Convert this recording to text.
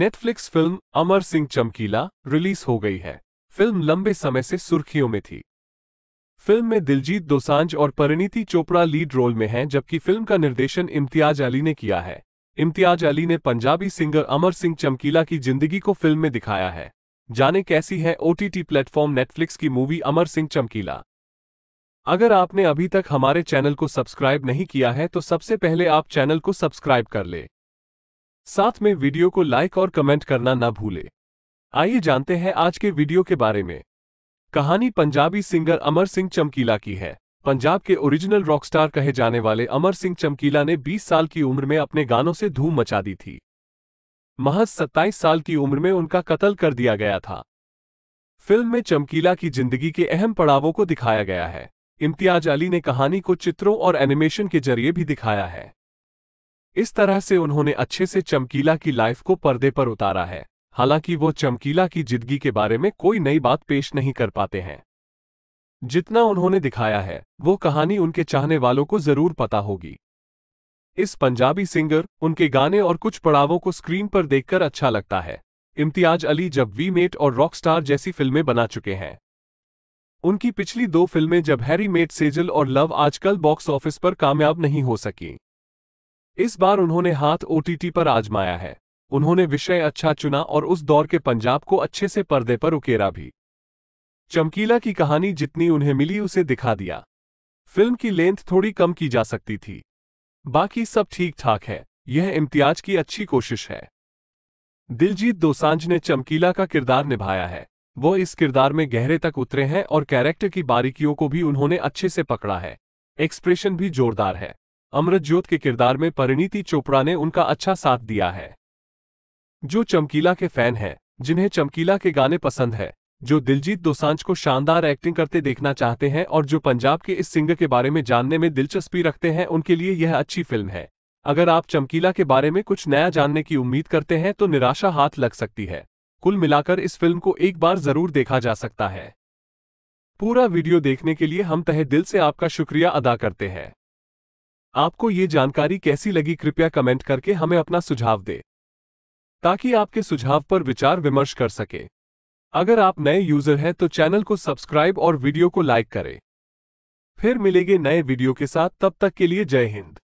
Netflix film अमर सिंह चमकीला release हो गई है फिल्म लंबे समय से सुर्खियों में थी फिल्म में दिलजीत दोसांझ और परिणीति चोपड़ा लीड रोल में हैं जबकि फिल्म का निर्देशन इम्तियाज अली ने किया है इम्तियाज अली ने पंजाबी सिंगर अमर सिंह चमकीला की जिंदगी को फिल्म में दिखाया है जाने कैसी है ओटीटी प्लेटफॉर्म नेटफ्लिक्स की मूवी अमर सिंह चमकीला अगर आपने अभी तक हमारे चैनल को सब्सक्राइब नहीं किया है तो सबसे पहले आप चैनल को सब्सक्राइब कर ले साथ में वीडियो को लाइक और कमेंट करना ना भूले आइए जानते हैं आज के वीडियो के बारे में कहानी पंजाबी सिंगर अमर सिंह चमकीला की है पंजाब के ओरिजिनल रॉकस्टार कहे जाने वाले अमर सिंह चमकीला ने 20 साल की उम्र में अपने गानों से धूम मचा दी थी महज 27 साल की उम्र में उनका कत्ल कर दिया गया था फिल्म में चमकीला की जिंदगी के अहम पड़ावों को दिखाया गया है इम्तियाज अली ने कहानी को चित्रों और एनिमेशन के जरिए भी दिखाया है इस तरह से उन्होंने अच्छे से चमकीला की लाइफ को पर्दे पर उतारा है हालांकि वो चमकीला की जिंदगी के बारे में कोई नई बात पेश नहीं कर पाते हैं जितना उन्होंने दिखाया है वो कहानी उनके चाहने वालों को जरूर पता होगी इस पंजाबी सिंगर उनके गाने और कुछ पड़ावों को स्क्रीन पर देखकर अच्छा लगता है इम्तियाज अली जब वी मेट और रॉकस्टार जैसी फिल्में बना चुके हैं उनकी पिछली दो फिल्में जब हैरी मेट सेजल और लव आजकल बॉक्स ऑफिस पर कामयाब नहीं हो सकी इस बार उन्होंने हाथ ओटीटी पर आजमाया है उन्होंने विषय अच्छा चुना और उस दौर के पंजाब को अच्छे से पर्दे पर उकेरा भी चमकीला की कहानी जितनी उन्हें मिली उसे दिखा दिया फिल्म की लेंथ थोड़ी कम की जा सकती थी बाकी सब ठीक ठाक है यह इम्तियाज की अच्छी कोशिश है दिलजीत दोसांझ ने चमकीला का किरदार निभाया है वो इस किरदार में गहरे तक उतरे हैं और कैरेक्टर की बारीकियों को भी उन्होंने अच्छे से पकड़ा है एक्सप्रेशन भी जोरदार है अमृतज्योत के किरदार में परिणीति चोपड़ा ने उनका अच्छा साथ दिया है जो चमकीला के फैन हैं जिन्हें चमकीला के गाने पसंद है जो दिलजीत दोसांझ को शानदार एक्टिंग करते देखना चाहते हैं और जो पंजाब के इस सिंगर के बारे में जानने में दिलचस्पी रखते हैं उनके लिए यह अच्छी फिल्म है अगर आप चमकीला के बारे में कुछ नया जानने की उम्मीद करते हैं तो निराशा हाथ लग सकती है कुल मिलाकर इस फिल्म को एक बार जरूर देखा जा सकता है पूरा वीडियो देखने के लिए हम तहे दिल से आपका शुक्रिया अदा करते हैं आपको ये जानकारी कैसी लगी कृपया कमेंट करके हमें अपना सुझाव दें ताकि आपके सुझाव पर विचार विमर्श कर सके अगर आप नए यूजर हैं तो चैनल को सब्सक्राइब और वीडियो को लाइक करें फिर मिलेंगे नए वीडियो के साथ तब तक के लिए जय हिंद